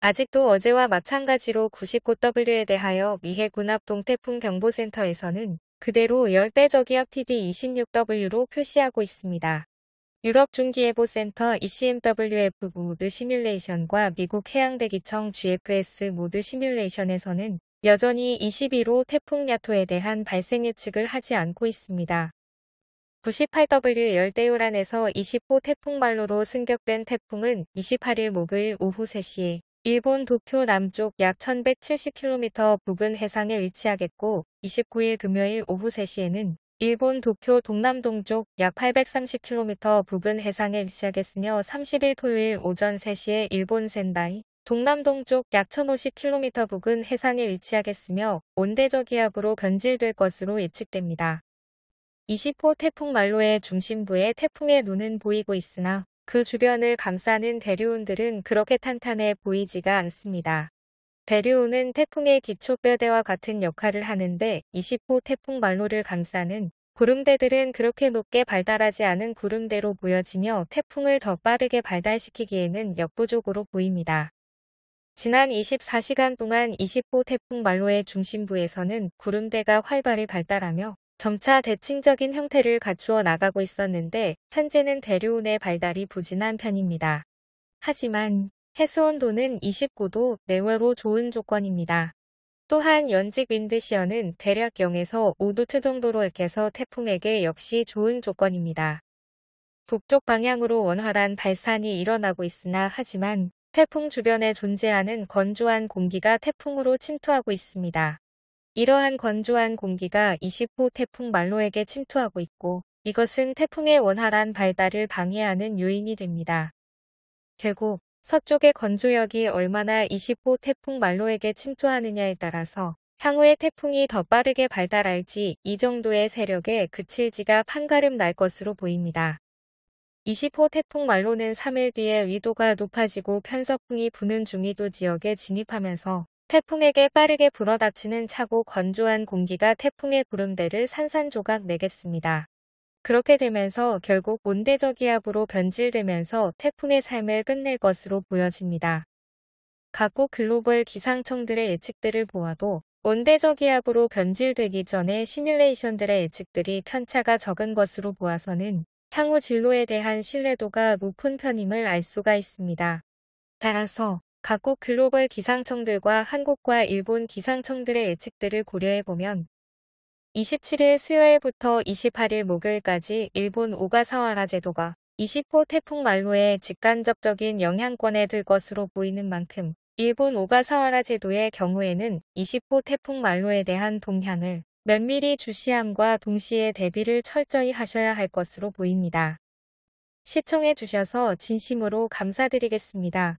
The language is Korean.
아직도 어제와 마찬가지로 99W에 대하여 미해 군합 동태풍 경보센터에서는 그대로 열대저기압 TD26W로 표시하고 있습니다. 유럽 중기예보센터 ECMWF 모드 시뮬레이션과 미국 해양대기청 GFS 모드 시뮬레이션에서는 여전히 21호 태풍 야토에 대한 발생 예측을 하지 않고 있습니다. 98W 열대요란에서 20호 태풍 말로로 승격된 태풍은 28일 목요일 오후 3시에 일본 도쿄 남쪽 약 1170km 부근 해상에 위치하겠고 29일 금요일 오후 3시에는 일본 도쿄 동남동쪽 약 830km 부근 해상에 위치하겠으며 30일 토요일 오전 3시에 일본 센다이 동남동쪽 약 1050km 부근 해상에 위치하겠으며 온대저기압으로 변질될 것으로 예측됩니다. 20호 태풍 말로의 중심부에 태풍의 눈은 보이고 있으나 그 주변을 감싸는 대류운들은 그렇게 탄탄해 보이지가 않습니다. 대류운은 태풍의 기초뼈대와 같은 역할을 하는데 20호 태풍 말로를 감싸는 구름대들은 그렇게 높게 발달하지 않은 구름대로 보여지며 태풍을 더 빠르게 발달시키기에는 역부족으로 보입니다. 지난 24시간 동안 20호 태풍 말로의 중심부에서는 구름대가 활발히 발달하며 점차 대칭적인 형태를 갖추어 나가고 있었는데 현재는 대류운의 발달이 부진한 편입니다. 하지만 해수온도는 29도 내외로 좋은 조건입니다. 또한 연직 윈드시어는 대략 0에서 5도트 정도로 약해서 태풍에게 역시 좋은 조건입니다. 북쪽 방향으로 원활한 발산이 일어나고 있으나 하지만 태풍 주변에 존재하는 건조한 공기가 태풍으로 침투하고 있습니다. 이러한 건조한 공기가 20호 태풍 말로에게 침투하고 있고 이것은 태풍의 원활한 발달을 방해하는 요인이 됩니다. 결국 서쪽의 건조역이 얼마나 20호 태풍 말로에게 침투하느냐에 따라서 향후에 태풍이 더 빠르게 발달할지 이 정도의 세력에 그칠지가 판가름 날 것으로 보입니다. 20호 태풍 말로는 3일 뒤에 위도가 높아지고 편서풍이 부는 중위도 지역에 진입하면서 태풍에게 빠르게 불어닥치는 차고 건조한 공기가 태풍의 구름대를 산산조각 내겠습니다. 그렇게 되면서 결국 온대저기압으로 변질되면서 태풍의 삶을 끝낼 것으로 보여집니다. 각국 글로벌 기상청들의 예측들을 보아도 온대저기압으로 변질되기 전에 시뮬레이션들의 예측들이 편차가 적은 것으로 보아서는 향후 진로에 대한 신뢰도가 높은 편임을 알 수가 있습니다. 따라서 각국 글로벌 기상청들과 한국과 일본 기상청들의 예측들을 고려해보면 27일 수요일부터 28일 목요일까지 일본 오가사와라 제도가 20호 태풍 말로의 직간접적인 영향권에 들 것으로 보이는 만큼 일본 오가사와라 제도의 경우에는 20호 태풍 말로에 대한 동향을 면밀히 주시함과 동시에 대비를 철저히 하셔야 할 것으로 보입니다. 시청해 주셔서 진심으로 감사드리겠습니다.